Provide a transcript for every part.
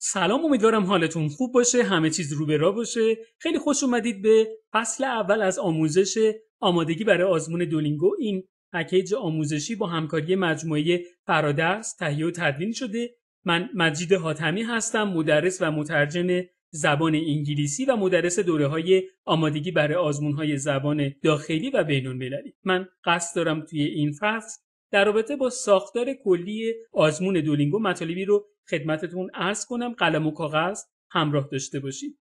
سلام امیدوارم حالتون خوب باشه همه چیز رو به راه باشه خیلی خوش اومدید به فصل اول از آموزش آمادگی برای آزمون دولینگو این پکیج آموزشی با همکاری مجموعه فرادرس تهیه و تدوین شده من مجید حاتمی هستم مدرس و مترجم زبان انگلیسی و مدرس دوره های آمادگی برای آزمون های زبان داخلی و بین من قصد دارم توی این فصل در رابطه با ساختار کلی آزمون دولینگو مطالبی رو خدمتتون عرض کنم قلم و کاغذ همراه داشته باشید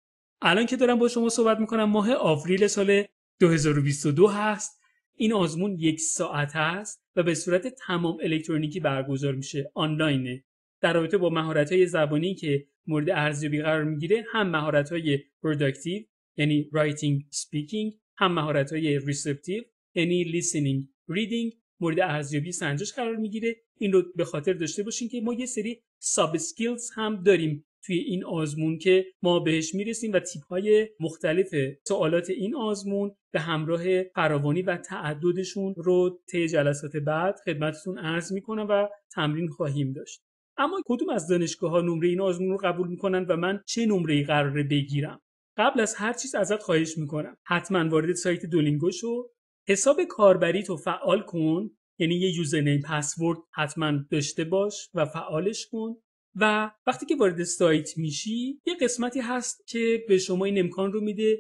الان که دارم با شما صحبت میکنم ماه آوریل سال 2022 هست این آزمون یک ساعت هست و به صورت تمام الکترونیکی برگزار میشه آنلاینه در رابطه با مهارت های زبانی که مورد ارزیابی قرار میگیره هم مهارت های پروداکتیو یعنی رایتینگ سپیکینگ هم مهارت های ریسپتیو یعنی لیسنینگ ریدینگ مورد ارزیابی سنجش قرار میگیره این رو به خاطر داشته باشین که ما یه سری ساب سکیلز هم داریم توی این آزمون که ما بهش میرسیم و تیپ های مختلف سوالات این آزمون به همراه فراوانی و تعددشون رو طی جلسات بعد خدمتتون عرض میکنم و تمرین خواهیم داشت اما کدوم از دانشگاه ها نمره این آزمون رو قبول میکنن و من چه نمره قرار قراره بگیرم قبل از هر چیز ازت خواهش میکنم حتما وارد سایت دولینگو شو حساب کاربری تو فعال کن یعنی یه یوزرنیم پسورد حتما داشته باش و فعالش کن و وقتی که وارد سایت میشی یه قسمتی هست که به شما این امکان رو میده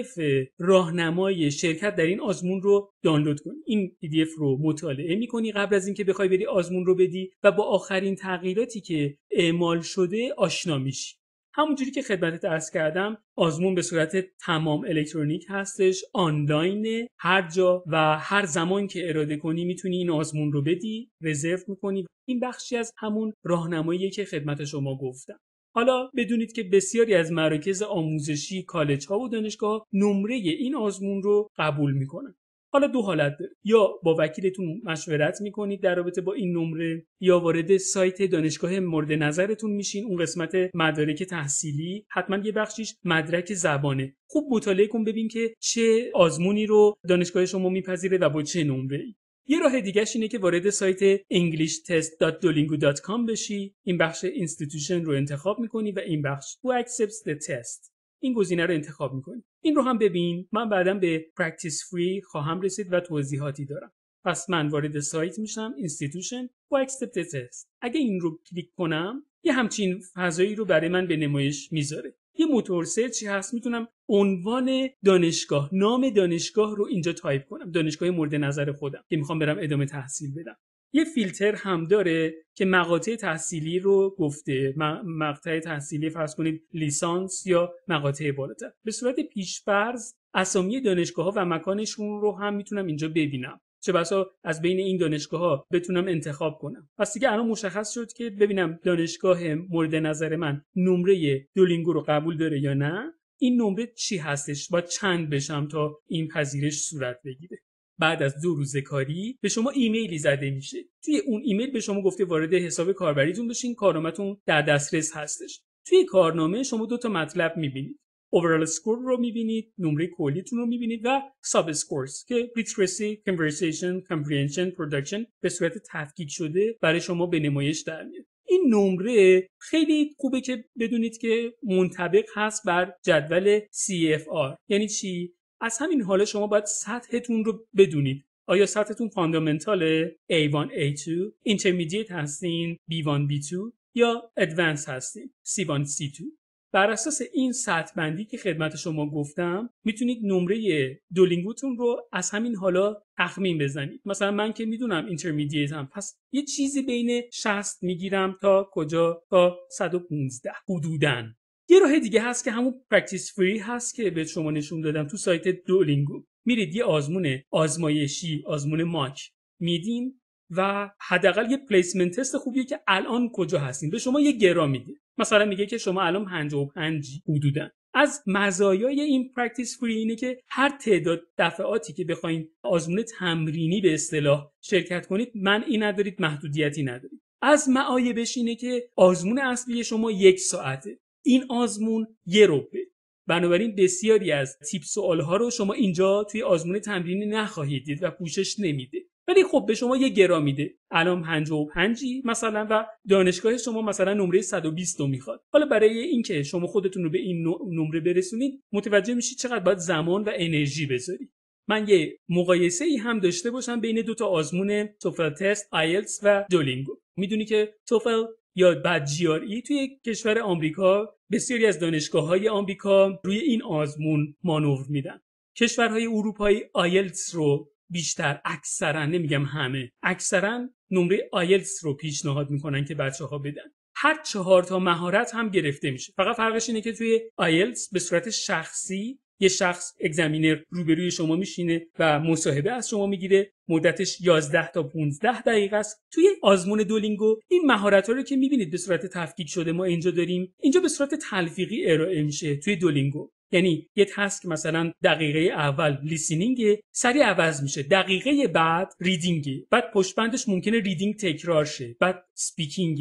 اف راهنمای شرکت در این آزمون رو دانلود کن این اف رو مطالعه میکنی قبل از اینکه بخوای بری آزمون رو بدی و با آخرین تغییراتی که اعمال شده آشنا میشی همونجوری که خدمتت ارز کردم آزمون به صورت تمام الکترونیک هستش آنلاین هر جا و هر زمان که اراده کنی میتونی این آزمون رو بدی رزرو میکنی این بخشی از همون راهنمایی که خدمت شما گفتم حالا بدونید که بسیاری از مراکز آموزشی کالج ها و دانشگاه نمره این آزمون رو قبول میکنن حالا دو حالت داره یا با وکیلتون مشورت میکنید در رابطه با این نمره یا وارد سایت دانشگاه مورد نظرتون میشین اون قسمت مدارک تحصیلی حتما یه بخشیش مدرک زبانه خوب مطالعه کن ببین که چه آزمونی رو دانشگاه شما میپذیره و با چه نمره ای یه راه دیگهش اینه که وارد سایت englishtest.duolingo.com بشی این بخش institution رو انتخاب میکنی و این بخش who accepts the test این گزینه رو انتخاب میکنی این رو هم ببین من بعدا به پرکتیس فری خواهم رسید و توضیحاتی دارم پس من وارد سایت میشم اینستیتوشن و اکسپت تست اگه این رو کلیک کنم یه همچین فضایی رو برای من به نمایش میذاره یه موتور سرچی هست میتونم عنوان دانشگاه نام دانشگاه رو اینجا تایپ کنم دانشگاه مورد نظر خودم که میخوام برم ادامه تحصیل بدم یه فیلتر هم داره که مقاطع تحصیلی رو گفته مقطع تحصیلی فرض کنید لیسانس یا مقاطع بالاتر به صورت پیشفرض اسامی دانشگاه ها و مکانشون رو هم میتونم اینجا ببینم چه بسا از بین این دانشگاه ها بتونم انتخاب کنم پس دیگه الان مشخص شد که ببینم دانشگاه مورد نظر من نمره دولینگو رو قبول داره یا نه این نمره چی هستش با چند بشم تا این پذیرش صورت بگیره بعد از دو روز کاری به شما ایمیلی زده میشه توی اون ایمیل به شما گفته وارد حساب کاربریتون بشین کارنامهتون در دسترس هستش توی کارنامه شما دو تا مطلب میبینید اوورال سکور رو میبینید نمره کلیتون رو میبینید و ساب سکورز که لیترسی کنورسیشن کمپریهنشن پروداکشن به صورت تفکیک شده برای شما به نمایش در میاد این نمره خیلی خوبه که بدونید که منطبق هست بر جدول CFR یعنی چی از همین حالا شما باید سطحتون رو بدونید آیا سطحتون فاندامنتال A1 A2 اینترمدیت هستین B1 B2 یا ادوانس هستین C1 C2 بر اساس این سطح بندی که خدمت شما گفتم میتونید نمره دولینگوتون رو از همین حالا تخمین بزنید مثلا من که میدونم اینترمدیت هم پس یه چیزی بین 60 میگیرم تا کجا تا 115 حدودن یه راه دیگه هست که همون پرکتیس فری هست که به شما نشون دادم تو سایت دولینگو میرید یه آزمون آزمایشی آزمون ماک میدین و حداقل یه پلیسمنت تست خوبیه که الان کجا هستین به شما یه گرا میده مثلا میگه که شما الان 55 حدودن از مزایای این پرکتیس فری اینه که هر تعداد دفعاتی که بخواین آزمون تمرینی به اصطلاح شرکت کنید من این ندارید محدودیتی ندارید از معایبش اینه که آزمون اصلی شما یک ساعته این آزمون یه روبه بنابراین بسیاری از تیپ سوال ها رو شما اینجا توی آزمون تمرینی نخواهید دید و پوشش نمیده ولی خب به شما یه گرا میده الان 55 مثلا و دانشگاه شما مثلا نمره 120 رو میخواد حالا برای اینکه شما خودتون رو به این نمره برسونید متوجه میشید چقدر باید زمان و انرژی بذارید من یه مقایسه ای هم داشته باشم بین دو تا آزمون توفل تست آیلتس و دولینگو میدونی که توفل یا بعد جی توی کشور آمریکا بسیاری از دانشگاه های آمریکا روی این آزمون مانور میدن کشورهای اروپایی آیلتس رو بیشتر اکثرا نمیگم همه اکثرا نمره آیلتس رو پیشنهاد میکنن که بچه ها بدن هر چهار تا مهارت هم گرفته میشه فقط فرقش اینه که توی آیلتس به صورت شخصی یه شخص اگزمینر روبروی شما میشینه و مصاحبه از شما میگیره مدتش 11 تا 15 دقیقه است توی آزمون دولینگو این مهارت ها رو که میبینید به صورت تفکیک شده ما اینجا داریم اینجا به صورت تلفیقی ارائه میشه توی دولینگو یعنی یه تسک مثلا دقیقه اول لیسینینگ سریع عوض میشه دقیقه بعد ریدینگ بعد پشتبندش ممکنه ریدینگ تکرار شه بعد سپیکینگ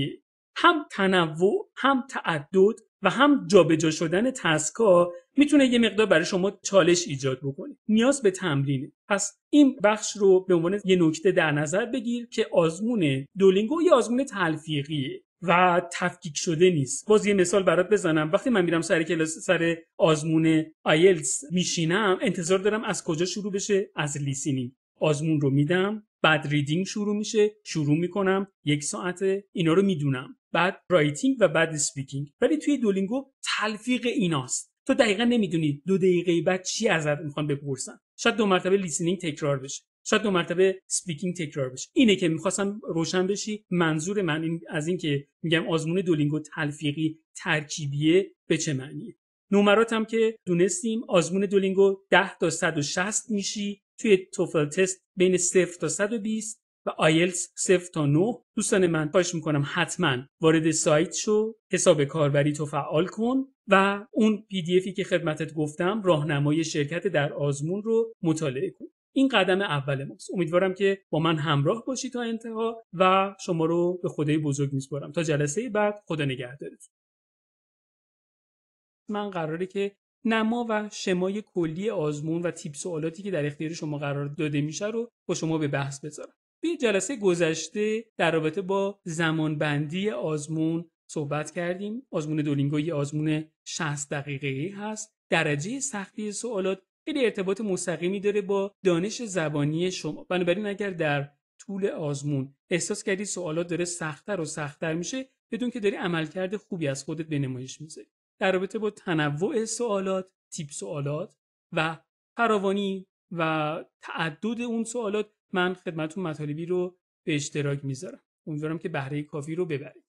هم تنوع هم تعدد و هم جابجا شدن تسکا میتونه یه مقدار برای شما چالش ایجاد بکنه نیاز به تمرینه پس این بخش رو به عنوان یه نکته در نظر بگیر که آزمون دولینگو یه آزمون تلفیقیه و تفکیک شده نیست باز یه مثال برات بزنم وقتی من میرم سر کلاس سر آزمون آیلتس میشینم انتظار دارم از کجا شروع بشه از لیسینی آزمون رو میدم بعد ریدینگ شروع میشه شروع میکنم یک ساعته اینا رو میدونم بعد رایتینگ و بعد سپیکینگ ولی توی دولینگو تلفیق ایناست تو دقیقا نمیدونی دو دقیقه بعد چی ازت میخوان بپرسن شاید دو مرتبه لیسنینگ تکرار بشه شاید دو مرتبه سپیکینگ تکرار بشه اینه که میخواستم روشن بشی منظور من این از اینکه که میگم آزمون دولینگو تلفیقی ترکیبیه به چه معنیه نمرات هم که دونستیم آزمون دولینگو 10 تا 160 میشی توی توفل تست بین 0 تا 120 و آیلتس 0 تا 9 دوستان من پاش میکنم حتما وارد سایت شو حساب کاربری تو فعال کن و اون پی دی افی که خدمتت گفتم راهنمای شرکت در آزمون رو مطالعه کن این قدم اول ماست امیدوارم که با من همراه باشی تا انتها و شما رو به خدای بزرگ میسپارم تا جلسه بعد خدا نگهدارتون من قراره که نما و شمای کلی آزمون و تیپ سوالاتی که در اختیار شما قرار داده میشه رو با شما به بحث بذارم توی جلسه گذشته در رابطه با زمانبندی آزمون صحبت کردیم آزمون دولینگو یه آزمون 60 دقیقه ای هست درجه سختی سوالات خیلی ارتباط مستقیمی داره با دانش زبانی شما بنابراین اگر در طول آزمون احساس کردی سوالات داره سختتر و سختتر میشه بدون که داری عملکرد خوبی از خودت به نمایش میذاری در رابطه با تنوع سوالات تیپ سوالات و فراوانی و تعدد اون سوالات من خدمتون مطالبی رو به اشتراک میذارم امیدوارم که بهره کافی رو ببرید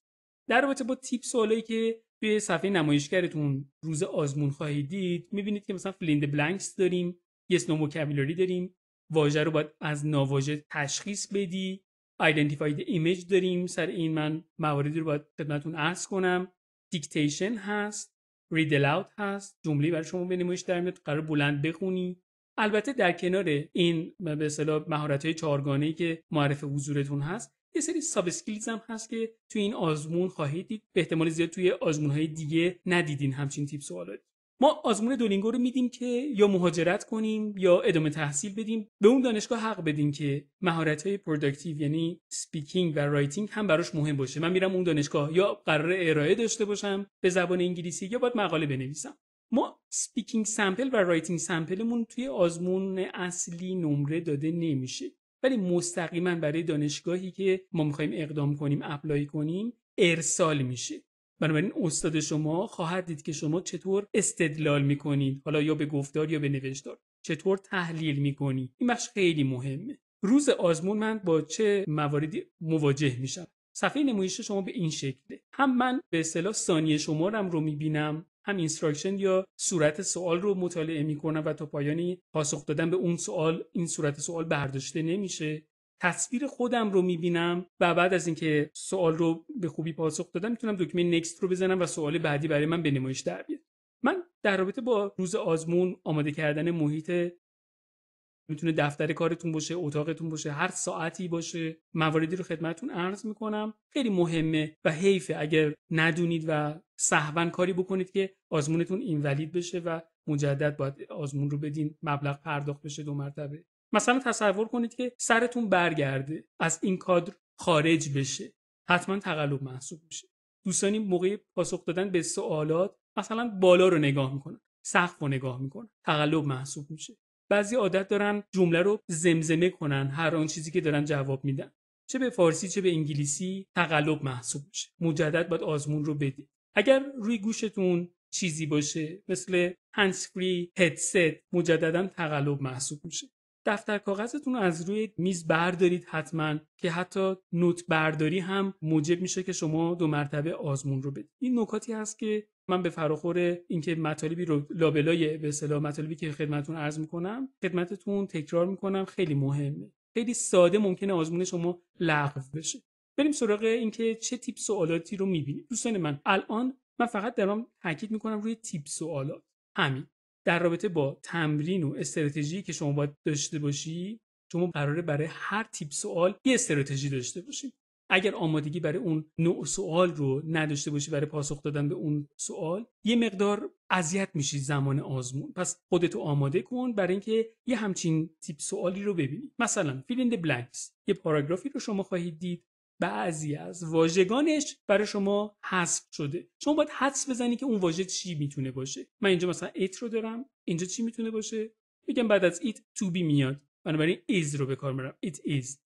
در رابطه با تیپ سوالایی که به صفحه نمایشگرتون روز آزمون خواهید دید میبینید که مثلا فلیند بلانکس داریم یس نو داریم واژه رو باید از ناواژه تشخیص بدی آیدنتیفاید ایمیج داریم سر این من مواردی رو باید خدمتتون عرض کنم دیکتیشن هست رید هست جمله برای شما به نمایش در میاد قرار بلند بخونی البته در کنار این به اصطلاح مهارت های چهارگانه که معرف حضورتون هست یه سری ساب هم هست که توی این آزمون خواهید دید به احتمال زیاد توی آزمون های دیگه ندیدین همچین تیپ سوالات ما آزمون دولینگو رو میدیم که یا مهاجرت کنیم یا ادامه تحصیل بدیم به اون دانشگاه حق بدیم که مهارت های پروداکتیو یعنی سپیکینگ و رایتینگ هم براش مهم باشه من میرم اون دانشگاه یا قرار ارائه داشته باشم به زبان انگلیسی یا باید مقاله بنویسم ما سپیکینگ سمپل و رایتینگ سمپلمون توی آزمون اصلی نمره داده نمیشه ولی مستقیما برای دانشگاهی که ما میخوایم اقدام کنیم اپلای کنیم ارسال میشه بنابراین استاد شما خواهد دید که شما چطور استدلال میکنید حالا یا به گفتار یا به نوشتار چطور تحلیل میکنی این بخش خیلی مهمه روز آزمون من با چه مواردی مواجه میشم صفحه نمایش شما به این شکله هم من به اصطلاح ثانیه شمارم رو میبینم هم اینستراکشن یا صورت سوال رو مطالعه میکنن و تا پایانی پاسخ دادن به اون سوال این صورت سوال برداشته نمیشه تصویر خودم رو میبینم و بعد از اینکه سوال رو به خوبی پاسخ دادم میتونم دکمه نکست رو بزنم و سوال بعدی برای من به نمایش در بیاد من در رابطه با روز آزمون آماده کردن محیط میتونه دفتر کارتون باشه اتاقتون باشه هر ساعتی باشه مواردی رو خدمتتون عرض میکنم خیلی مهمه و حیفه اگر ندونید و سهوا کاری بکنید که آزمونتون اینولید بشه و مجدد باید آزمون رو بدین مبلغ پرداخت بشه دو مرتبه مثلا تصور کنید که سرتون برگرده از این کادر خارج بشه حتما تقلب محسوب میشه دوستانی موقع پاسخ دادن به سوالات مثلا بالا رو نگاه میکنن سقف رو نگاه میکنن تقلب محسوب میشه بعضی عادت دارن جمله رو زمزمه کنن هر آن چیزی که دارن جواب میدن چه به فارسی چه به انگلیسی تقلب محسوب میشه مجدد باید آزمون رو بدید اگر روی گوشتون چیزی باشه مثل هنسفری هدست مجددا تقلب محسوب میشه دفتر کاغذتون رو از روی میز بردارید حتما که حتی نوت برداری هم موجب میشه که شما دو مرتبه آزمون رو بدید این نکاتی هست که من به فراخور اینکه مطالبی رو لابلای به اصطلاح مطالبی که خدمتتون عرض میکنم خدمتتون تکرار میکنم خیلی مهمه خیلی ساده ممکنه آزمون شما لغو بشه بریم سراغ اینکه چه تیپ سوالاتی رو میبینید دوستان من الان من فقط دارم تاکید میکنم روی تیپ سوالات همین در رابطه با تمرین و استراتژی که شما باید داشته باشی شما قراره برای هر تیپ سوال یه استراتژی داشته باشید اگر آمادگی برای اون نوع سوال رو نداشته باشی برای پاسخ دادن به اون سوال یه مقدار اذیت میشی زمان آزمون پس خودتو آماده کن برای اینکه یه همچین تیپ سوالی رو ببینی مثلا فیلند بلانکس یه پاراگرافی رو شما خواهید دید بعضی از واژگانش برای شما حذف شده شما باید حدس بزنی که اون واژه چی میتونه باشه من اینجا مثلا ایت رو دارم اینجا چی میتونه باشه میگم بعد از ایت تو بی میاد بنابراین ایز رو به کار میرم ایت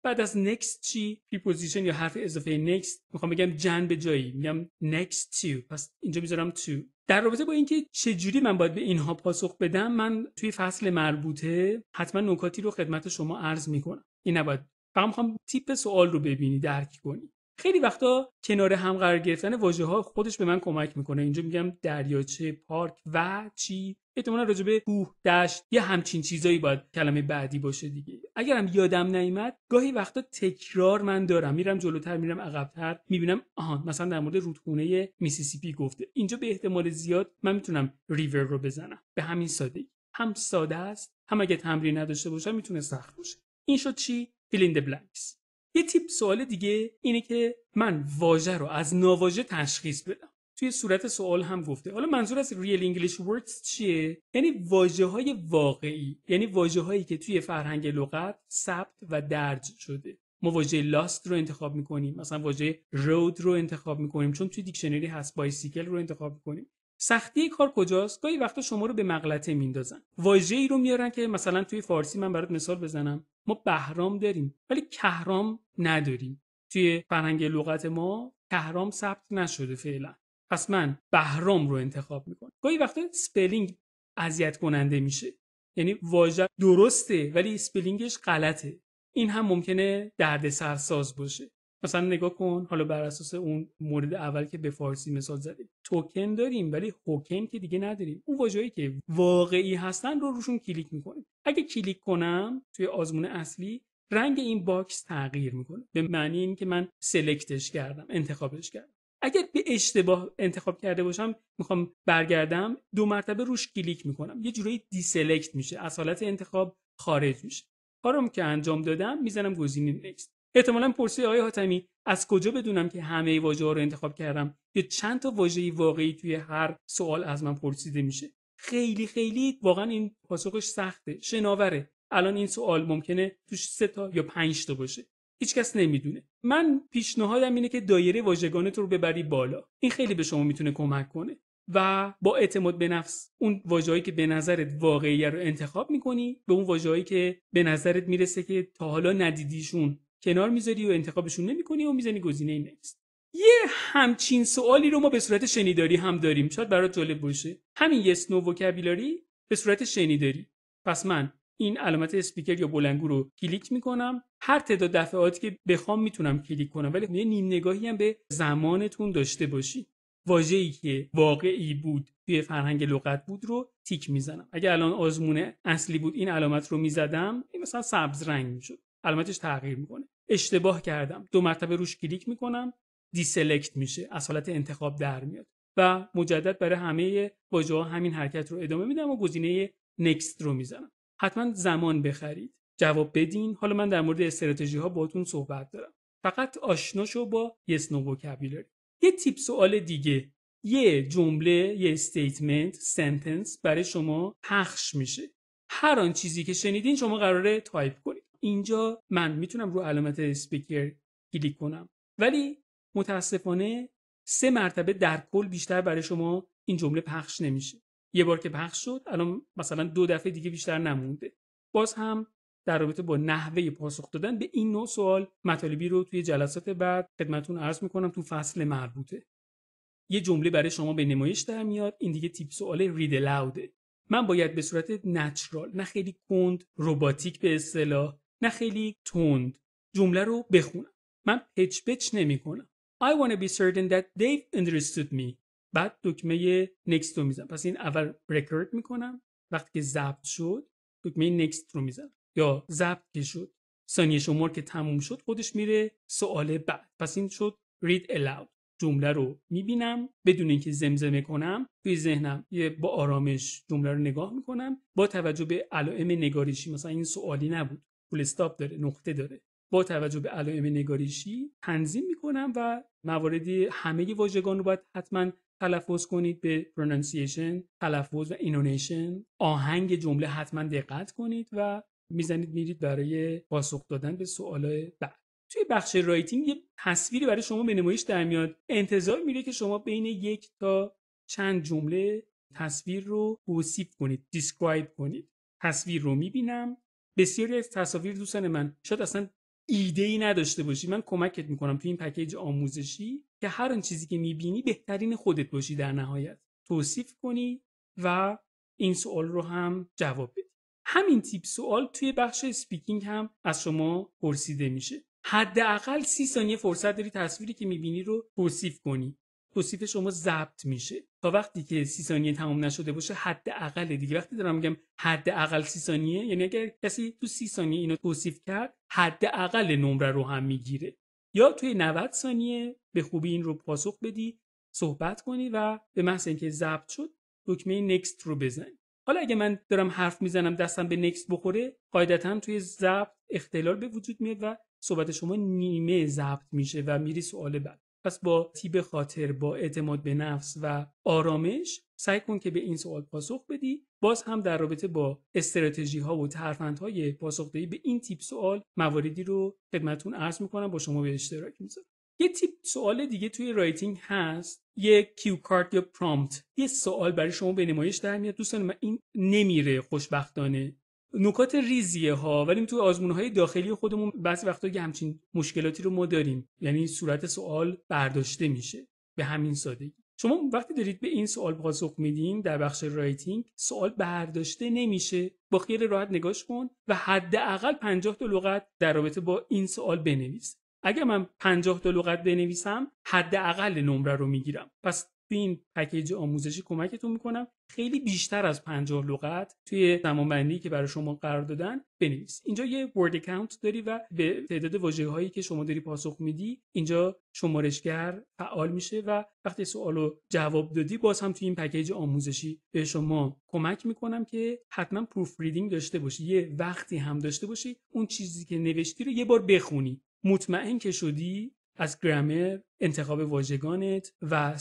بعد از next چی پریپوزیشن یا حرف اضافه next میخوام بگم جنب جایی میگم next to پس اینجا میذارم to در رابطه با اینکه چه جوری من باید به اینها پاسخ بدم من توی فصل مربوطه حتما نکاتی رو خدمت شما عرض میکنم این نباید فقط میخوام تیپ سوال رو ببینی درک کنی خیلی وقتا کنار هم قرار گرفتن واژه ها خودش به من کمک میکنه اینجا میگم دریاچه پارک و چی احتمالا به کوه دشت یه همچین چیزایی باید کلمه بعدی باشه دیگه اگرم یادم نیمد گاهی وقتا تکرار من دارم میرم جلوتر میرم عقبتر میبینم آها مثلا در مورد رودخونه میسیسیپی گفته اینجا به احتمال زیاد من میتونم ریور رو بزنم به همین سادگی هم ساده است هم اگه تمرین نداشته باشم میتونه سخت باشه این شد چی فیلند بلانکس یه تیپ سوال دیگه اینه که من واژه رو از ناواژه تشخیص بدم توی صورت سوال هم گفته حالا منظور از ریل English Words چیه یعنی واجه های واقعی یعنی واجه هایی که توی فرهنگ لغت ثبت و درج شده ما واژه لاست رو انتخاب میکنیم مثلا واژه رود رو انتخاب میکنیم چون توی دیکشنری هست بایسیکل رو انتخاب میکنیم سختی کار کجاست گاهی وقتا شما رو به مغلطه میندازن واژه ای رو میارن که مثلا توی فارسی من برات مثال بزنم ما بهرام داریم ولی کهرام نداریم توی فرهنگ لغت ما کهرام ثبت نشده فعلا پس من بهرام رو انتخاب میکنم گاهی وقتا سپلینگ اذیت کننده میشه یعنی واژه درسته ولی سپلینگش غلطه این هم ممکنه درد سرساز باشه مثلا نگاه کن حالا بر اساس اون مورد اول که به فارسی مثال زدیم توکن داریم ولی هوکن که دیگه نداریم اون واژه‌ای که واقعی هستن رو روشون کلیک میکنیم اگه کلیک کنم توی آزمون اصلی رنگ این باکس تغییر میکنه به معنی این که من سلکتش کردم انتخابش کردم اگر به اشتباه انتخاب کرده باشم میخوام برگردم دو مرتبه روش کلیک میکنم یه جورایی دیسلکت میشه از حالت انتخاب خارج میشه کارم که انجام دادم میزنم گزینه نکست احتمالا پرسی آقای حاتمی از کجا بدونم که همه واژه رو انتخاب کردم یا چند تا واژه واقعی توی هر سوال از من پرسیده میشه خیلی خیلی واقعا این پاسخش سخته شناوره الان این سوال ممکنه توش سه تا یا پنج تا باشه کس نمیدونه من پیشنهادم اینه که دایره واژگانت رو ببری بالا این خیلی به شما میتونه کمک کنه و با اعتماد به نفس اون واژه‌ای که به نظرت واقعیه رو انتخاب میکنی به اون واژه‌ای که به نظرت میرسه که تا حالا ندیدیشون کنار میذاری و انتخابشون نمیکنی و میزنی گزینه نیست یه همچین سوالی رو ما به صورت شنیداری هم داریم شاید برات جالب باشه همین یس نو no به صورت شنیداری پس من این علامت اسپیکر یا بلنگو رو کلیک میکنم هر تعداد دفعاتی که بخوام میتونم کلیک کنم ولی خب یه نیم نگاهی هم به زمانتون داشته باشی ای که واقعی بود توی فرهنگ لغت بود رو تیک میزنم اگر الان آزمون اصلی بود این علامت رو میزدم این مثلا سبز رنگ میشد علامتش تغییر میکنه اشتباه کردم دو مرتبه روش کلیک میکنم دیسلکت میشه از حالت انتخاب در میاد و مجدد برای همه ها همین حرکت رو ادامه میدم و گزینه نکست رو میزنم حتما زمان بخرید جواب بدین حالا من در مورد استراتژی ها باهاتون صحبت دارم فقط آشنا شو با یس نو وکابولری یه تیپ سوال دیگه یه جمله یه استیتمنت سنتنس برای شما پخش میشه هر آن چیزی که شنیدین شما قراره تایپ کنید اینجا من میتونم رو علامت اسپیکر کلیک کنم ولی متاسفانه سه مرتبه در کل بیشتر برای شما این جمله پخش نمیشه یه بار که پخش شد الان مثلا دو دفعه دیگه بیشتر نمونده باز هم در رابطه با نحوه پاسخ دادن به این نوع سوال مطالبی رو توی جلسات بعد خدمتون عرض میکنم تو فصل مربوطه یه جمله برای شما به نمایش در میاد این دیگه تیپ سوال رید لاوده من باید به صورت نچرال نه خیلی کند روباتیک به اصطلاح نه خیلی تند جمله رو بخونم من پچ پچ نمیکنم I want be certain that they've understood me بعد دکمه نکست رو میزنم پس این اول رکورد میکنم وقتی که ضبط شد دکمه نکست رو میزنم یا ضبط که شد ثانیه شمار که تموم شد خودش میره سوال بعد پس این شد read aloud جمله رو میبینم بدون اینکه زمزمه کنم توی ذهنم یه با آرامش جمله رو نگاه میکنم با توجه به علائم نگاریشی مثلا این سوالی نبود فول استاپ داره نقطه داره با توجه به علائم نگارشی تنظیم میکنم و مواردی همه واژگان رو باید حتما تلفظ کنید به پرونانسیشن تلفظ و اینونیشن آهنگ جمله حتما دقت کنید و میزنید میرید برای پاسخ دادن به سوال بعد توی بخش رایتینگ یه تصویری برای شما به نمایش در میاد انتظار میره که شما بین یک تا چند جمله تصویر رو توصیف کنید دیسکرایب کنید تصویر رو میبینم بسیاری از تصاویر دوستان من شاید اصلا ایده ای نداشته باشی من کمکت میکنم توی این پکیج آموزشی که هر آن چیزی که میبینی بهترین خودت باشی در نهایت توصیف کنی و این سوال رو هم جواب بدی همین تیپ سوال توی بخش سپیکینگ هم از شما پرسیده میشه حداقل سی ثانیه فرصت داری تصویری که میبینی رو توصیف کنی توصیف شما ضبط میشه تا وقتی که سی ثانیه تمام نشده باشه حداقل دیگه وقتی دارم میگم حداقل سی ثانیه یعنی اگر کسی تو سی ثانیه اینو توصیف کرد حداقل نمره رو هم میگیره یا توی 90 ثانیه به خوبی این رو پاسخ بدی صحبت کنی و به محض اینکه ضبط شد دکمه نکست رو بزنی حالا اگه من دارم حرف میزنم دستم به نکست بخوره قاعدتا توی ضبط اختلال به وجود میاد و صحبت شما نیمه ضبط میشه و میری سوال بعد پس با تیب خاطر با اعتماد به نفس و آرامش سعی کن که به این سوال پاسخ بدی باز هم در رابطه با استراتژی ها و پاسخ دهی به این تیپ سوال مواردی رو خدمتون عرض میکنم با شما به اشتراک میذارم یه تیپ سوال دیگه توی رایتینگ هست یه کیو کارت یا پرامپت یه سوال برای شما به نمایش در میاد دوستان من این نمیره خوشبختانه نکات ریزیه ها ولی توی آزمون های داخلی خودمون بعضی وقتا همچین مشکلاتی رو ما داریم یعنی صورت سوال برداشته میشه به همین سادگی شما وقتی دارید به این سوال پاسخ میدین در بخش رایتینگ سوال برداشته نمیشه با خیال راحت نگاش کن و حداقل 50 تا لغت در رابطه با این سوال بنویس اگر من 50 تا لغت بنویسم حداقل نمره رو میگیرم پس تو این پکیج آموزشی کمکتون میکنم خیلی بیشتر از 50 لغت توی زمانبندی که برای شما قرار دادن بنویس اینجا یه ورد اکاونت داری و به تعداد واجه هایی که شما داری پاسخ میدی اینجا شمارشگر فعال میشه و وقتی سوال رو جواب دادی باز هم توی این پکیج آموزشی به شما کمک میکنم که حتما پروف ریدینگ داشته باشی یه وقتی هم داشته باشی اون چیزی که نوشتی رو یه بار بخونی مطمئن که شدی از گرامر انتخاب واژگانت و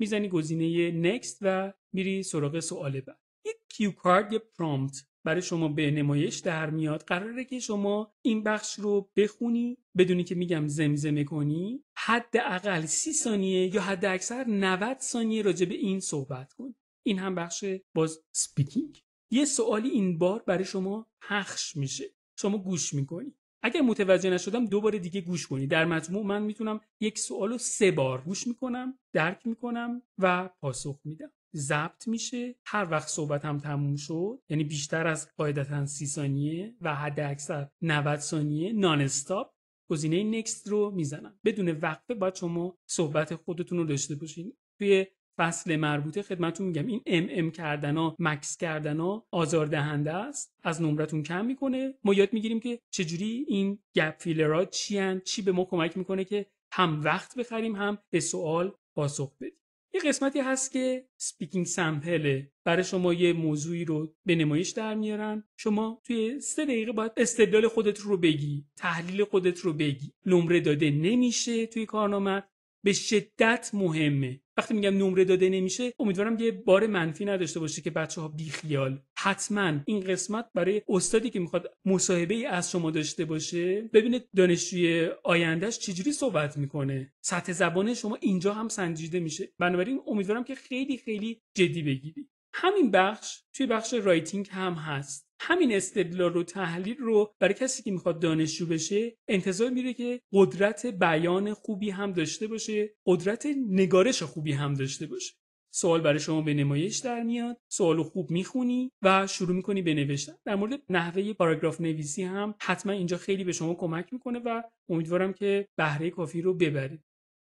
میزنی گزینه نکست و میری سراغ سوال بعد یک کیو کارد یا پرامپت برای شما به نمایش در میاد قراره که شما این بخش رو بخونی بدونی که میگم زمزمه کنی حداقل سی ثانیه یا حد اکثر 90 ثانیه راجع به این صحبت کن این هم بخش باز سپیکینگ یه سوالی این بار برای شما پخش میشه شما گوش میکنی اگر متوجه نشدم دوباره دیگه گوش کنی در مجموع من میتونم یک سوال رو سه بار گوش میکنم درک میکنم و پاسخ میدم ضبط میشه هر وقت صحبتم تموم شد یعنی بیشتر از قاعدتا سی ثانیه و حد اکثر 90 ثانیه نان استاپ گزینه نکست رو میزنم بدون وقفه باید شما صحبت خودتون رو داشته باشین توی فصل مربوطه خدمتون میگم این ام ام کردن ها مکس کردن آزار دهنده است از نمرتون کم میکنه ما یاد میگیریم که چجوری این گپ فیلرها چی چی به ما کمک میکنه که هم وقت بخریم هم به سوال پاسخ بدیم یه قسمتی هست که سپیکینگ سمپل برای شما یه موضوعی رو به نمایش در میارن شما توی سه دقیقه باید استدلال خودت رو بگی تحلیل خودت رو بگی نمره داده نمیشه توی کارنامه به شدت مهمه وقتی میگم نمره داده نمیشه امیدوارم یه بار منفی نداشته باشه که بچه ها بیخیال حتما این قسمت برای استادی که میخواد مصاحبه ای از شما داشته باشه ببینه دانشجوی آیندهش چجوری صحبت میکنه سطح زبان شما اینجا هم سنجیده میشه بنابراین امیدوارم که خیلی خیلی جدی بگیری همین بخش توی بخش رایتینگ هم هست همین استدلال رو تحلیل رو برای کسی که میخواد دانشجو بشه انتظار میره که قدرت بیان خوبی هم داشته باشه قدرت نگارش خوبی هم داشته باشه سوال برای شما به نمایش در میاد سوال خوب میخونی و شروع میکنی به نوشتن در مورد نحوه پاراگراف نویسی هم حتما اینجا خیلی به شما کمک میکنه و امیدوارم که بهره کافی رو ببرید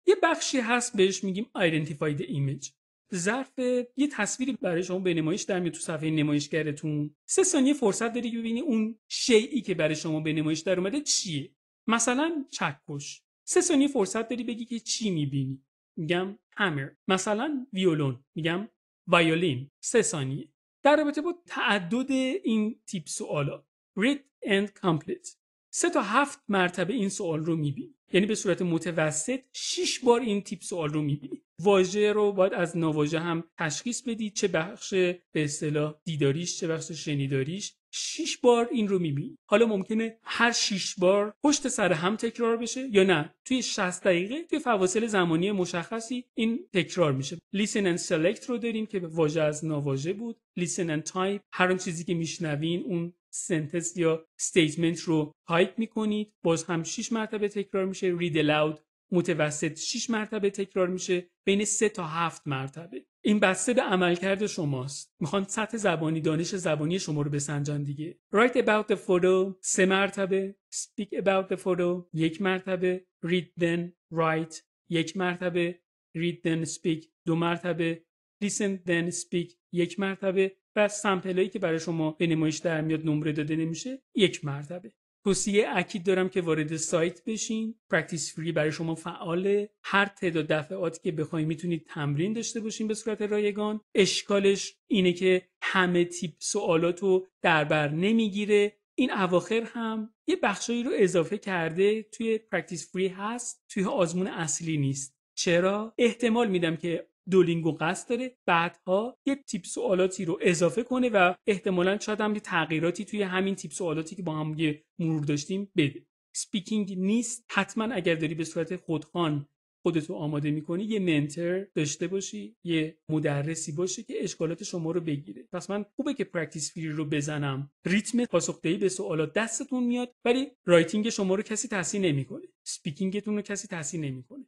یه بخشی هست بهش میگیم Identify the Image ظرف یه تصویری برای شما به نمایش در تو صفحه نمایشگرتون سه ثانیه فرصت داری ببینی اون شیعی که برای شما به نمایش در اومده چیه مثلا چکش سه ثانیه فرصت داری بگی که چی میبینی میگم همر مثلا ویولون میگم ویولین سه ثانیه در رابطه با تعدد این تیپ سوالا read and complete سه تا هفت مرتبه این سوال رو میبینیم یعنی به صورت متوسط 6 بار این تیپ سوال رو میبینی واژه رو باید از نواژه هم تشخیص بدی چه بخش به اصطلاح دیداریش چه بخش شنیداریش 6 بار این رو میبینی حالا ممکنه هر 6 بار پشت سر هم تکرار بشه یا نه توی 60 دقیقه توی فواصل زمانی مشخصی این تکرار میشه listen and select رو داریم که واژه از ناواژه بود listen and type هر چیزی که میشنوین اون سنتنس یا استیتمنت رو تایپ میکنید باز هم 6 مرتبه تکرار میشه رید الاود متوسط 6 مرتبه تکرار میشه بین 3 تا 7 مرتبه این بسته به عملکرد شماست میخوان سطح زبانی دانش زبانی شما رو بسنجن دیگه write about the photo 3 مرتبه speak about the photo 1 مرتبه read then write 1 مرتبه read then speak 2 مرتبه listen then speak 1 مرتبه و سمپل هایی که برای شما به نمایش در میاد نمره داده نمیشه یک مرتبه توصیه اکید دارم که وارد سایت بشین پرکتیس فری برای شما فعاله هر تعداد دفعاتی که بخواید میتونید تمرین داشته باشین به صورت رایگان اشکالش اینه که همه تیپ سوالات رو در بر نمیگیره این اواخر هم یه بخشایی رو اضافه کرده توی پرکتیس فری هست توی آزمون اصلی نیست چرا احتمال میدم که دولینگو قصد داره بعدها یه تیپ سوالاتی رو اضافه کنه و احتمالا شاید هم یه تغییراتی توی همین تیپ سوالاتی که با هم مرور داشتیم بده سپیکینگ نیست حتما اگر داری به صورت خودخوان خودتو آماده میکنی یه منتر داشته باشی یه مدرسی باشه که اشکالات شما رو بگیره پس من خوبه که پرکتیس فیری رو بزنم ریتم پاسخدهی به سوالات دستتون میاد ولی رایتینگ شما رو کسی تحسین نمیکنه سپیکینگتون رو کسی تحسین نمیکنه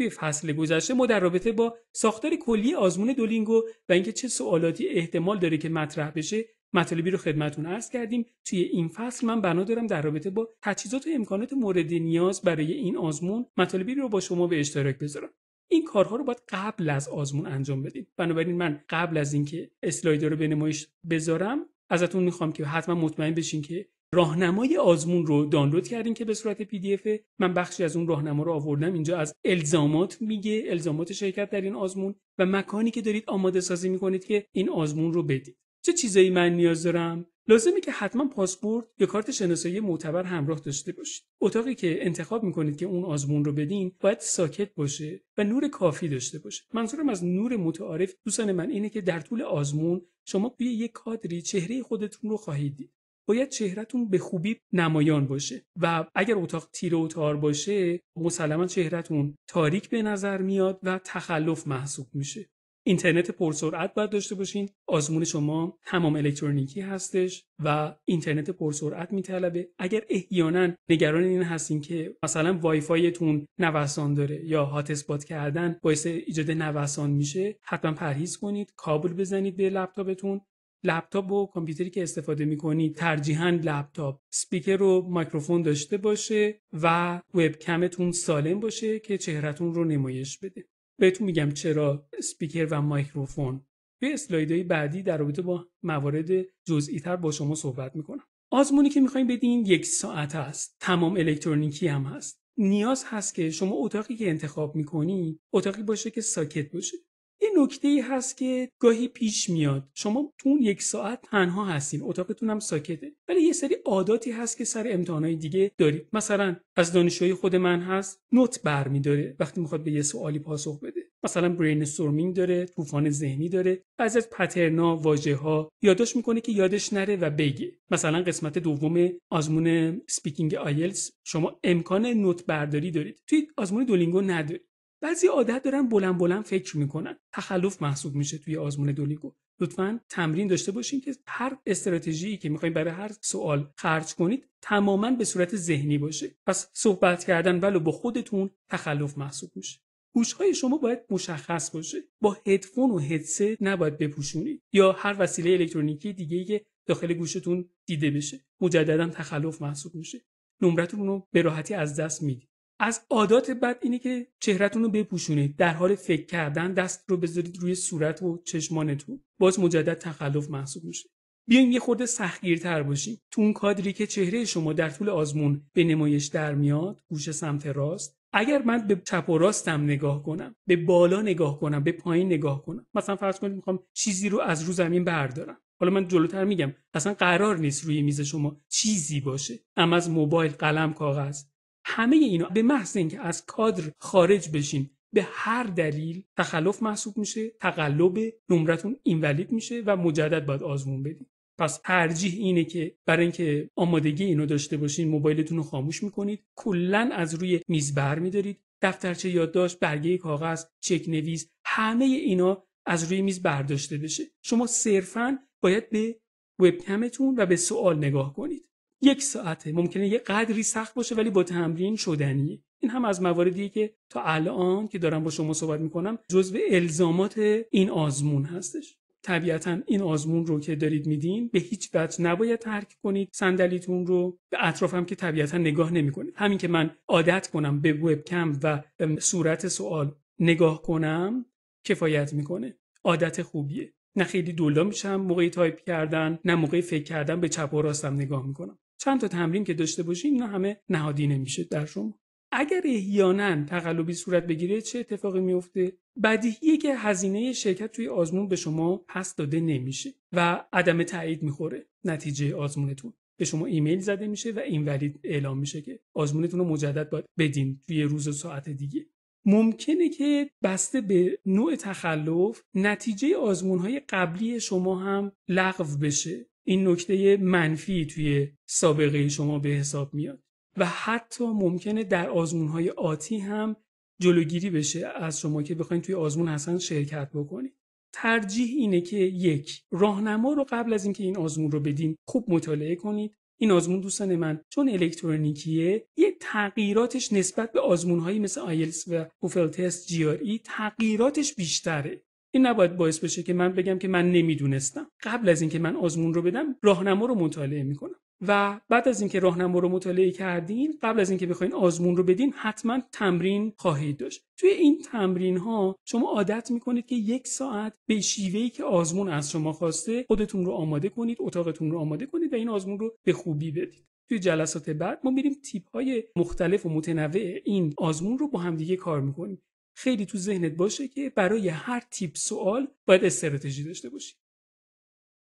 توی فصل گذشته ما در رابطه با ساختار کلی آزمون دولینگو و اینکه چه سوالاتی احتمال داره که مطرح بشه مطالبی رو خدمتون عرض کردیم توی این فصل من بنا دارم در رابطه با تجهیزات و امکانات مورد نیاز برای این آزمون مطالبی رو با شما به اشتراک بذارم این کارها رو باید قبل از آزمون انجام بدید بنابراین من قبل از اینکه اسلایدر رو به نمایش بذارم ازتون میخوام که حتما مطمئن بشین که راهنمای آزمون رو دانلود کردین که به صورت پی دی افه. من بخشی از اون راهنما رو آوردم اینجا از الزامات میگه الزامات شرکت در این آزمون و مکانی که دارید آماده سازی میکنید که این آزمون رو بدید چه چیزایی من نیاز دارم لازمه که حتما پاسپورت یا کارت شناسایی معتبر همراه داشته باشید. اتاقی که انتخاب میکنید که اون آزمون رو بدین باید ساکت باشه و نور کافی داشته باشه. منظورم از نور متعارف دوستان من اینه که در طول آزمون شما توی یک کادری چهره خودتون رو خواهید دید. باید چهرهتون به خوبی نمایان باشه و اگر اتاق تیره و تار باشه مسلما چهرهتون تاریک به نظر میاد و تخلف محسوب میشه اینترنت پرسرعت باید داشته باشین آزمون شما تمام الکترونیکی هستش و اینترنت پرسرعت میطلبه اگر احیانا نگران این هستین که مثلا وایفایتون نوسان داره یا هات اسپات کردن باعث ایجاد نوسان میشه حتما پرهیز کنید کابل بزنید به لپتاپتون لپتاپ و کامپیوتری که استفاده میکنید ترجیحاً لپتاپ سپیکر و مایکروفون داشته باشه و وبکمتون سالم باشه که چهرهتون رو نمایش بده بهتون میگم چرا سپیکر و مایکروفون به اسلایدهای بعدی در رابطه با موارد جزئی تر با شما صحبت میکنم آزمونی که میخوایم بدین یک ساعت است تمام الکترونیکی هم هست نیاز هست که شما اتاقی که انتخاب میکنی اتاقی باشه که ساکت باشه یه نکته ای هست که گاهی پیش میاد شما تو اون یک ساعت تنها هستین اتاقتون هم ساکته ولی یه سری عاداتی هست که سر امتحانهای دیگه دارید مثلا از دانشجوی خود من هست نوت برمیداره وقتی میخواد به یه سوالی پاسخ بده مثلا برین استورمینگ داره طوفان ذهنی داره بعضی از پترنا واژه ها یادش میکنه که یادش نره و بگه مثلا قسمت دوم آزمون سپیکینگ آیلتس شما امکان نوت برداری دارید توی آزمون دولینگو ندارید بعضی عادت دارن بلند بلند فکر میکنن تخلف محسوب میشه توی آزمون دولیگو لطفا تمرین داشته باشین که هر استراتژی که میخواین برای هر سوال خرج کنید تماما به صورت ذهنی باشه پس صحبت کردن ولو با خودتون تخلف محسوب میشه گوشهای شما باید مشخص باشه با هدفون و هدسه نباید بپوشونید یا هر وسیله الکترونیکی دیگه که داخل گوشتون دیده بشه مجددا تخلف محسوب میشه نمرتون رو به راحتی از دست میدید از عادات بد اینه که چهرهتون رو بپوشونید در حال فکر کردن دست رو بذارید روی صورت و چشمانتون باز مجدد تخلف محسوب میشه بیایم یه خورده سختگیرتر باشیم تو اون کادری که چهره شما در طول آزمون به نمایش در میاد گوشه سمت راست اگر من به چپ و راستم نگاه کنم به بالا نگاه کنم به پایین نگاه کنم مثلا فرض کنید میخوام چیزی رو از رو زمین بردارم حالا من جلوتر میگم اصلا قرار نیست روی میز شما چیزی باشه اما از موبایل قلم کاغذ همه اینا به محض اینکه از کادر خارج بشین به هر دلیل تخلف محسوب میشه تقلب نمرتون اینولید میشه و مجدد باید آزمون بدید پس ترجیح اینه که برای اینکه آمادگی اینو داشته باشین موبایلتون رو خاموش میکنید کلا از روی میز بر میدارید دفترچه یادداشت برگه کاغذ چک نویس همه اینا از روی میز برداشته بشه شما صرفا باید به وبکمتون و به سوال نگاه کنید یک ساعته ممکنه یه قدری سخت باشه ولی با تمرین شدنیه این هم از مواردیه که تا الان که دارم با شما صحبت میکنم جزو الزامات این آزمون هستش طبیعتا این آزمون رو که دارید میدین به هیچ وجه نباید ترک کنید صندلیتون رو به اطرافم که طبیعتا نگاه نمیکنید همین که من عادت کنم به کم و صورت سوال نگاه کنم کفایت میکنه عادت خوبیه نه خیلی دولا میشم موقعی تایپ کردن نه موقعی فکر کردن به چپ و راستم نگاه میکنم چند تا تمرین که داشته باشین اینا همه نهادی نمیشه در شما اگر احیانا تقلبی صورت بگیره چه اتفاقی میفته بدیهیه که هزینه شرکت توی آزمون به شما پس داده نمیشه و عدم تایید میخوره نتیجه آزمونتون به شما ایمیل زده میشه و این ولید اعلام میشه که آزمونتون رو مجدد باید بدین توی روز و ساعت دیگه ممکنه که بسته به نوع تخلف نتیجه آزمون های قبلی شما هم لغو بشه این نکته منفی توی سابقه شما به حساب میاد و حتی ممکنه در های آتی هم جلوگیری بشه از شما که بخواید توی آزمون اصلا شرکت بکنید ترجیح اینه که یک راهنما رو قبل از اینکه این آزمون رو بدین خوب مطالعه کنید این آزمون دوستان من چون الکترونیکیه یه تغییراتش نسبت به هایی مثل آیلس و کوفل تست جی تغییراتش بیشتره این نباید باعث بشه که من بگم که من نمیدونستم قبل از اینکه من آزمون رو بدم راهنما رو مطالعه میکنم و بعد از اینکه راهنما رو مطالعه کردین قبل از اینکه بخواین آزمون رو بدین حتما تمرین خواهید داشت توی این تمرین ها شما عادت میکنید که یک ساعت به شیوهی که آزمون از شما خواسته خودتون رو آماده کنید اتاقتون رو آماده کنید و این آزمون رو به خوبی بدید توی جلسات بعد ما میریم تیپ های مختلف و متنوع این آزمون رو با همدیگه کار میکنیم خیلی تو ذهنت باشه که برای هر تیپ سوال باید استراتژی داشته باشی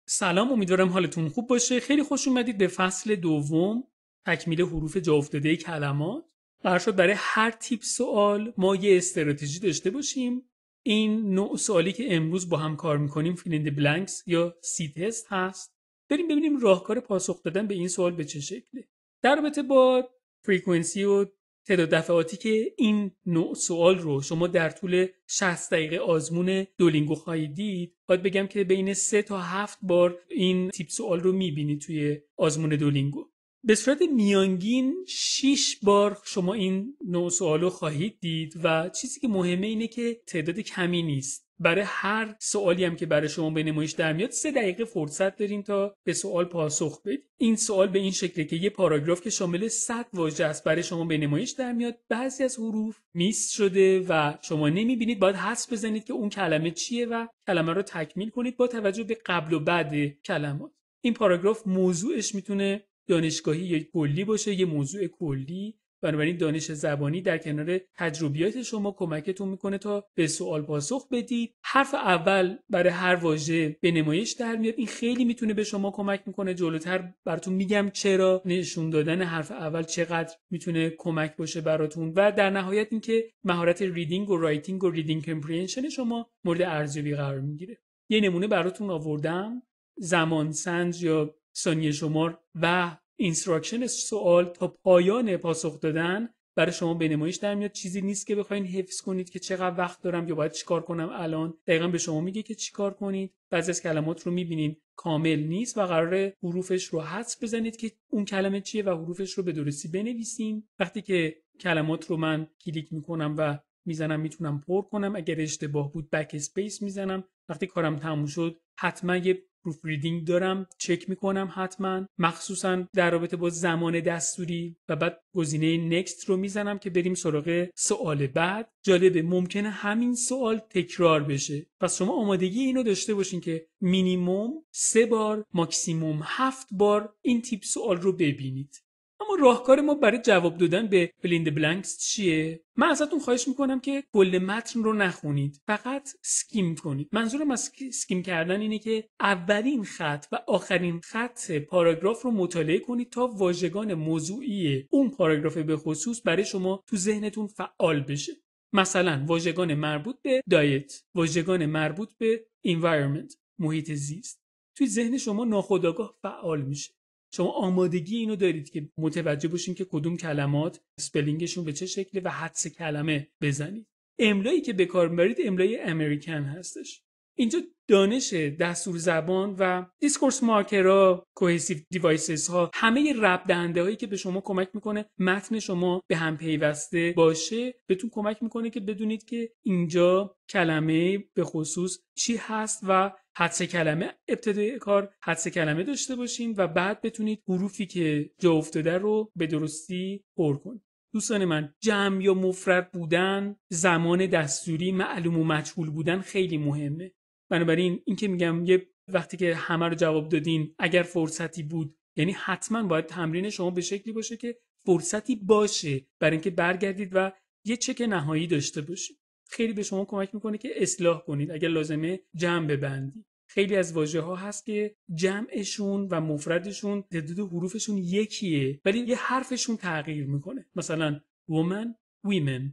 سلام امیدوارم حالتون خوب باشه خیلی خوش اومدید به فصل دوم تکمیل حروف جا افتاده کلمات قرار شد برای هر تیپ سوال ما یه استراتژی داشته باشیم این نوع سوالی که امروز با هم کار میکنیم فیلند بلانکس یا سی تست هست بریم ببینیم راهکار پاسخ دادن به این سوال به چه شکله در رابطه با فرکانسی و تعداد دفعاتی که این نوع سوال رو شما در طول 60 دقیقه آزمون دولینگو خواهید دید باید بگم که بین 3 تا 7 بار این تیپ سوال رو میبینید توی آزمون دولینگو به صورت میانگین 6 بار شما این نوع سوالو خواهید دید و چیزی که مهمه اینه که تعداد کمی نیست برای هر سوالی هم که برای شما به نمایش در میاد سه دقیقه فرصت دارین تا به سوال پاسخ بدید این سوال به این شکله که یه پاراگراف که شامل 100 واژه است برای شما به نمایش در میاد بعضی از حروف میس شده و شما نمیبینید باید حس بزنید که اون کلمه چیه و کلمه رو تکمیل کنید با توجه به قبل و بعد کلمات این پاراگراف موضوعش میتونه دانشگاهی یا کلی باشه یه موضوع کلی بنابراین دانش زبانی در کنار تجربیات شما کمکتون میکنه تا به سوال پاسخ بدید حرف اول برای هر واژه به نمایش در میاد این خیلی میتونه به شما کمک میکنه جلوتر براتون میگم چرا نشون دادن حرف اول چقدر میتونه کمک باشه براتون و در نهایت اینکه مهارت ریدینگ و رایتینگ و ریدینگ کمپریهنشن شما مورد ارزیابی قرار میگیره یه نمونه براتون آوردم زمان سنج یا ثانیه شمار و اینستراکشن سوال تا پایان پاسخ دادن برای شما به نمایش در میاد چیزی نیست که بخواین حفظ کنید که چقدر وقت دارم یا باید چیکار کنم الان دقیقا به شما میگه که چیکار کنید بعضی از کلمات رو میبینین کامل نیست و قرار حروفش رو حذف بزنید که اون کلمه چیه و حروفش رو به درستی بنویسیم وقتی که کلمات رو من کلیک میکنم و میزنم میتونم پر کنم اگر اشتباه بود بک اسپیس میزنم وقتی کارم تموم شد حتما یه پروف ریدینگ دارم چک میکنم حتما مخصوصا در رابطه با زمان دستوری و بعد گزینه نکست رو میزنم که بریم سراغ سوال بعد جالبه ممکنه همین سوال تکرار بشه پس شما آمادگی اینو داشته باشین که مینیموم سه بار ماکسیموم هفت بار این تیپ سوال رو ببینید اما راهکار ما برای جواب دادن به بلیند بلانکس چیه من ازتون خواهش میکنم که کل متن رو نخونید فقط سکیم کنید منظورم از سکیم کردن اینه که اولین خط و آخرین خط پاراگراف رو مطالعه کنید تا واژگان موضوعی اون پاراگراف به خصوص برای شما تو ذهنتون فعال بشه مثلا واژگان مربوط به دایت واژگان مربوط به environment محیط زیست توی ذهن شما ناخودآگاه فعال میشه شما آمادگی اینو دارید که متوجه باشین که کدوم کلمات سپلینگشون به چه شکله و حدس کلمه بزنید املایی که به کار میبرید املای امریکن هستش اینجا دانش دستور زبان و دیسکورس مارکرا کوهسیو دیوایسز ها همه رب هایی که به شما کمک میکنه متن شما به هم پیوسته باشه بهتون کمک میکنه که بدونید که اینجا کلمه به خصوص چی هست و حدس کلمه ابتدای کار حدس کلمه داشته باشین و بعد بتونید حروفی که جا افتاده رو به درستی پر کنید دوستان من جمع یا مفرد بودن زمان دستوری معلوم و مجهول بودن خیلی مهمه بنابراین این که میگم یه وقتی که همه رو جواب دادین اگر فرصتی بود یعنی حتما باید تمرین شما به شکلی باشه که فرصتی باشه برای اینکه برگردید و یه چک نهایی داشته باشید خیلی به شما کمک میکنه که اصلاح کنید اگر لازمه جمع ببندید خیلی از واژه ها هست که جمعشون و مفردشون تعداد حروفشون یکیه ولی یه حرفشون تغییر میکنه مثلا woman women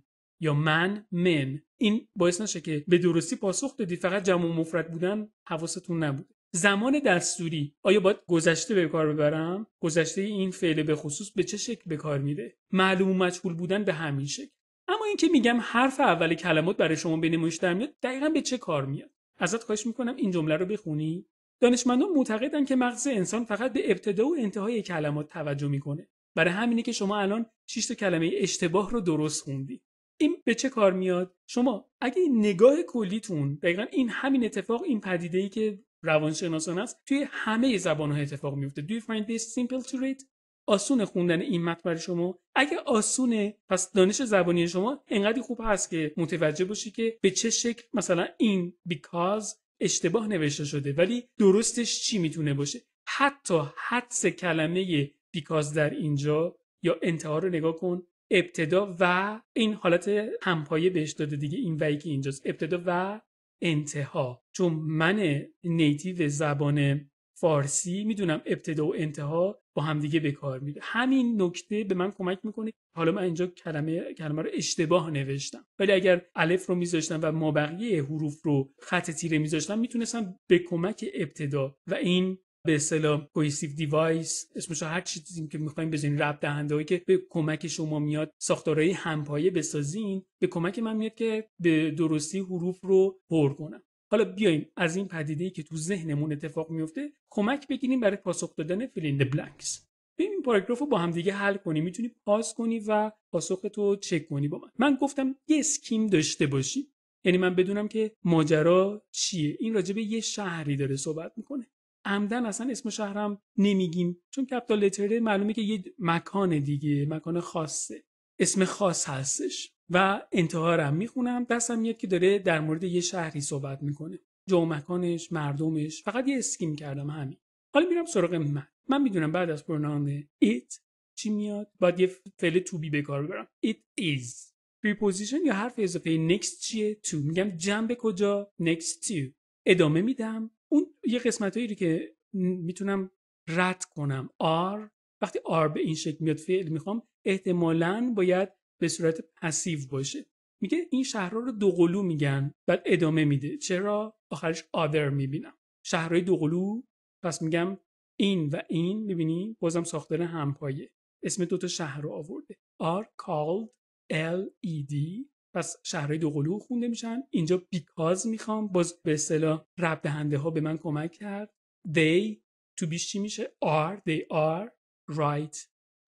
یا من men این باعث نشه که به درستی پاسخ دادی فقط جمع مفرد بودن حواستون نبود زمان دستوری آیا باید گذشته به کار ببرم گذشته این فعل به خصوص به چه شکل به کار میره معلوم و مجهول بودن به همین شکل اما اینکه میگم حرف اول کلمات برای شما به نمایش در میاد دقیقا به چه کار میاد ازت خواهش میکنم این جمله رو بخونی دانشمندان معتقدند که مغز انسان فقط به ابتدا و انتهای کلمات توجه میکنه برای همینه که شما الان 6 کلمه اشتباه رو درست خوندی این به چه کار میاد شما اگه نگاه کلیتون دقیقا این همین اتفاق این پدیده ای که روانشناسان است توی همه زبان ها اتفاق میفته Do you find this simple to read آسون خوندن این متن برای شما اگه آسونه پس دانش زبانی شما انقدر خوب هست که متوجه باشی که به چه شکل مثلا این because اشتباه نوشته شده ولی درستش چی میتونه باشه حتی حدس کلمه بیکاز در اینجا یا انتها رو نگاه کن ابتدا و این حالت همپایه بهش داده دیگه این وی که اینجاست ابتدا و انتها چون من نیتیو زبان فارسی میدونم ابتدا و انتها با همدیگه به کار میره همین نکته به من کمک میکنه حالا من اینجا کلمه کلمه رو اشتباه نوشتم ولی اگر الف رو میذاشتم و مابقیه حروف رو خط تیره میذاشتم میتونستم به کمک ابتدا و این به اصطلاح کوهیسیو دیوایس اسمش هر چیزی که میخوایم بزنیم رب دهنده که به کمک شما میاد ساختارهای همپایه بسازین به کمک من میاد که به درستی حروف رو پر کنم حالا بیایم از این پدیده‌ای که تو ذهنمون اتفاق میفته کمک بگیریم برای پاسخ دادن فلیند بلانکس ببین این پاراگراف رو با هم دیگه حل کنی میتونی پاس کنی و پاسخ تو چک کنی با من من گفتم یه اسکیم داشته باشی یعنی من بدونم که ماجرا چیه این راجبه یه شهری داره صحبت میکنه عمدن اصلا اسم شهرم نمیگیم چون کپیتال لتره معلومه که یه مکان دیگه مکان خاصه اسم خاص هستش و انتها رو هم میخونم دستم میاد که داره در مورد یه شهری صحبت میکنه جو مکانش مردمش فقط یه اسکیم کردم همین حالا میرم سراغ من من میدونم بعد از پرنامه it چی میاد باید یه فعل to be بکار برم it is preposition یا حرف اضافه next چیه to میگم جنب کجا next to ادامه میدم اون یه قسمت هایی رو که میتونم رد کنم آر وقتی آر به این شکل میاد فعل میخوام احتمالا باید به صورت پسیو باشه میگه این شهرها رو دوقلو میگن بعد ادامه میده چرا آخرش آدر میبینم شهرهای دوقلو پس میگم این و این میبینی بازم ساختار همپایه اسم دوتا شهر رو آورده آر called ال ای دی پس شهرهای دوقلو خونده میشن اینجا بیکاز میخوام باز به اصطلاح رب ها به من کمک کرد they تو بیش چی میشه are they are right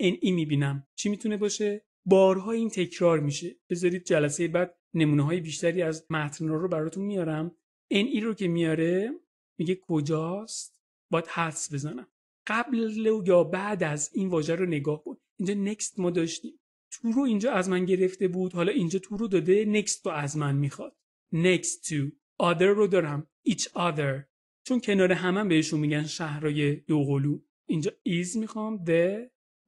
این ای میبینم چی میتونه باشه بارها این تکرار میشه بذارید جلسه بعد نمونه های بیشتری از متن رو براتون میارم این ای رو که میاره میگه کجاست باید حدس بزنم قبل یا بعد از این واژه رو نگاه کن اینجا نکست ما داشتیم تو رو اینجا از من گرفته بود حالا اینجا تو رو داده next رو از من میخواد next to other رو دارم each other چون کنار هم بهشون میگن شهرهای دوقلو اینجا is میخوام the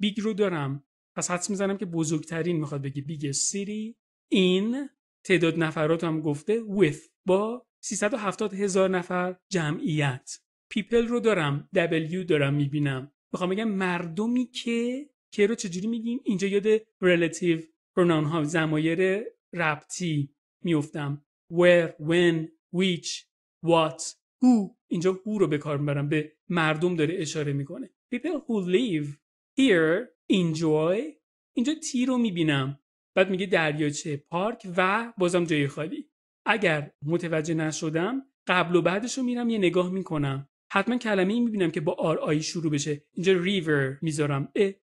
big رو دارم پس حدس میزنم که بزرگترین میخواد بگی biggest city in تعداد نفرات هم گفته with با 370 هزار نفر جمعیت people رو دارم w دارم میبینم میخوام بگم مردمی که که رو چجوری میگیم اینجا یاد relative pronoun ها زمایر ربطی میفتم where when which what who اینجا who رو به کار میبرم به مردم داره اشاره میکنه people who live here enjoy اینجا تی رو میبینم بعد میگه دریاچه پارک و بازم جای خالی اگر متوجه نشدم قبل و بعدش رو میرم یه نگاه میکنم حتما کلمه ای میبینم که با آر آی شروع بشه اینجا ریور میذارم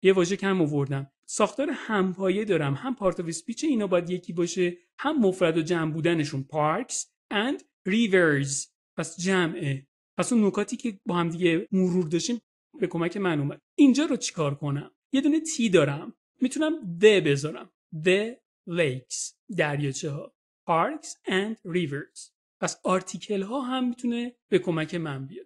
یه واژه کم آوردم ساختار همپایه دارم هم پارت آف اسپیچ اینا باید یکی باشه هم مفرد و جمع بودنشون پارکس اند ریورز پس جمعه پس اون نکاتی که با هم دیگه مرور داشتیم به کمک من اومد اینجا رو چیکار کنم یه دونه تی دارم میتونم د بذارم the lakes دریاچه ها parks and rivers پس آرتیکل ها هم میتونه به کمک من بیاد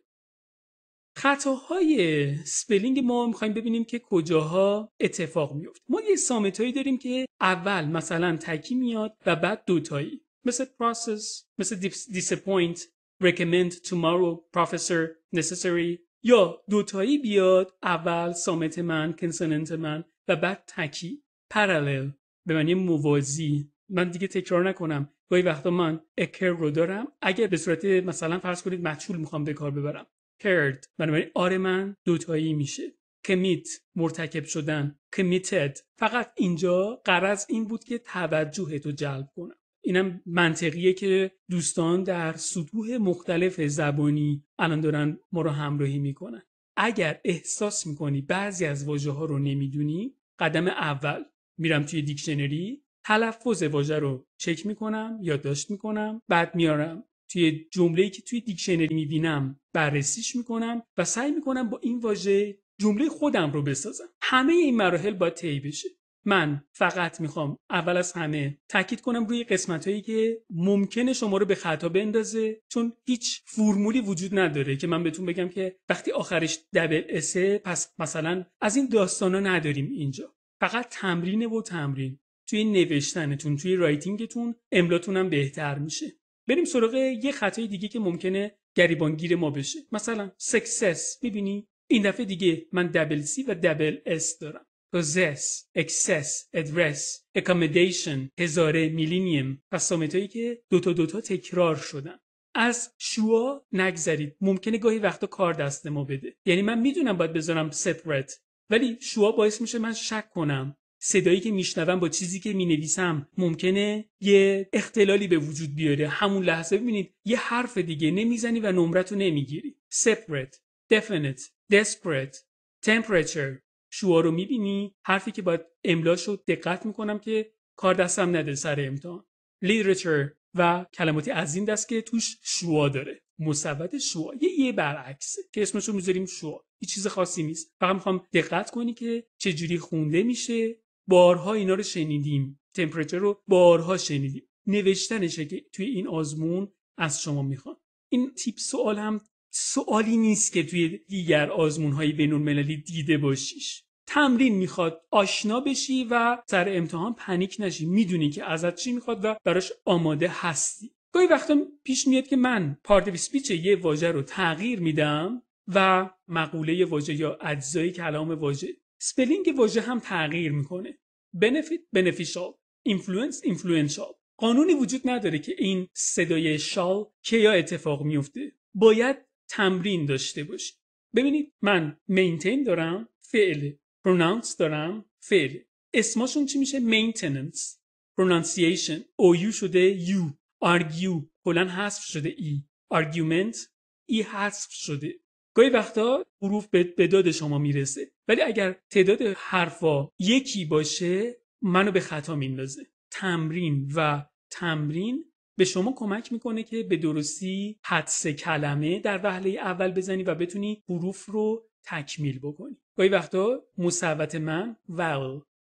خطاهای سپلینگ ما میخوایم ببینیم که کجاها اتفاق میفت ما یه سامت هایی داریم که اول مثلا تکی میاد و بعد دوتایی مثل process مثل disappoint recommend tomorrow professor necessary یا دوتایی بیاد اول سامت من کنسننت من و بعد تکی parallel به معنی موازی من دیگه تکرار نکنم گاهی وقتا من اکر رو دارم اگر به صورت مثلا فرض کنید مچول میخوام به کار ببرم heard بنابراین آره من دوتایی میشه commit مرتکب شدن committed فقط اینجا قرض این بود که توجه تو جلب کنم اینم منطقیه که دوستان در سطوح مختلف زبانی الان دارن ما رو همراهی میکنن اگر احساس میکنی بعضی از واژه ها رو نمیدونی قدم اول میرم توی دیکشنری تلفظ واژه رو چک میکنم یادداشت میکنم بعد میارم توی جمله‌ای که توی دیکشنری می‌بینم، بررسیش می‌کنم و سعی می‌کنم با این واژه جمله خودم رو بسازم همه این مراحل باید طی بشه من فقط میخوام اول از همه تاکید کنم روی قسمت هایی که ممکنه شما رو به خطا بندازه چون هیچ فرمولی وجود نداره که من بهتون بگم که وقتی آخرش دبل اسه پس مثلا از این داستانا نداریم اینجا فقط تمرینه و تمرین توی نوشتنتون توی رایتینگتون املاتون هم بهتر میشه بریم سراغ یه خطای دیگه که ممکنه گریبانگیر ما بشه مثلا سکسس ببینی این دفعه دیگه من دبل سی و دبل اس دارم possess, excess, address, accommodation, هزاره, میلینیم سامت هایی که دوتا دوتا تکرار شدن از شوا نگذرید ممکنه گاهی وقتا کار دست ما بده یعنی من میدونم باید بذارم separate ولی شوا باعث میشه من شک کنم صدایی که میشنوم با چیزی که مینویسم ممکنه یه اختلالی به وجود بیاره همون لحظه ببینید یه حرف دیگه نمیزنی و نمرت رو نمیگیری separate definite desperate temperature شعار رو میبینی حرفی که باید املاش رو دقت میکنم که کار دستم نده سر امتحان literature و کلماتی از این دست که توش شوا داره مصوت شوا یه یه برعکسه که اسمش رو میذاریم شوا یه چیز خاصی نیست فقط میخوام دقت کنی که چجوری خونده میشه بارها اینا رو شنیدیم تمپرچر رو بارها شنیدیم نوشتنشه که توی این آزمون از شما میخواد. این تیپ سوال هم سوالی نیست که توی دیگر آزمون های بینون مللی دیده باشیش تمرین میخواد آشنا بشی و سر امتحان پنیک نشی میدونی که ازت چی میخواد و براش آماده هستی گاهی وقتا پیش میاد که من پارت سپیچ یه واژه رو تغییر میدم و مقوله واژه یا اجزای کلام واژه سپلینگ واژه هم تغییر میکنه بنفیت beneficial اینفلوئنس اینفلوئنشال قانونی وجود نداره که این صدای شال کیا اتفاق میفته باید تمرین داشته باشی ببینید من مینتین دارم فعل پرونانس دارم فعل اسمشون چی میشه مینتیننس پرونانسیشن یو شده یو آرگیو کلا حذف شده ای آرگومنت ای حذف شده گاهی وقتا حروف به داد شما میرسه ولی اگر تعداد حرفا یکی باشه منو به خطا میندازه تمرین و تمرین به شما کمک میکنه که به درستی حدس کلمه در وهله اول بزنی و بتونی حروف رو تکمیل بکنی گاهی وقتا مصوت من و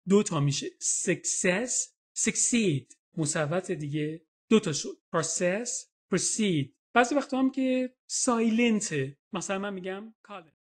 دو تا میشه success succeed مصوت دیگه دو تا شد process proceed بعضی وقتا هم که سایلنته مثلا من میگم کاله